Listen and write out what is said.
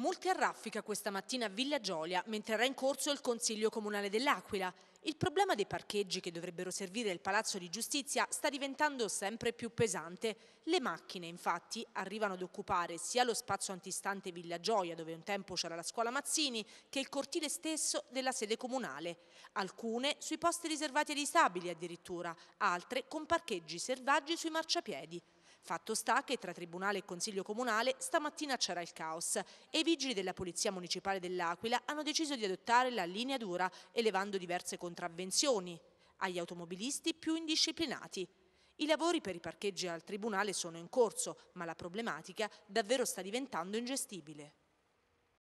Molte a raffica questa mattina a Villa Gioia mentre era in corso il Consiglio Comunale dell'Aquila. Il problema dei parcheggi che dovrebbero servire il Palazzo di Giustizia sta diventando sempre più pesante. Le macchine infatti arrivano ad occupare sia lo spazio antistante Villa Gioia dove un tempo c'era la scuola Mazzini che il cortile stesso della sede comunale. Alcune sui posti riservati ai disabili addirittura, altre con parcheggi selvaggi sui marciapiedi. Fatto sta che tra Tribunale e Consiglio Comunale stamattina c'era il caos e i vigili della Polizia Municipale dell'Aquila hanno deciso di adottare la linea dura elevando diverse contravvenzioni agli automobilisti più indisciplinati. I lavori per i parcheggi al Tribunale sono in corso, ma la problematica davvero sta diventando ingestibile.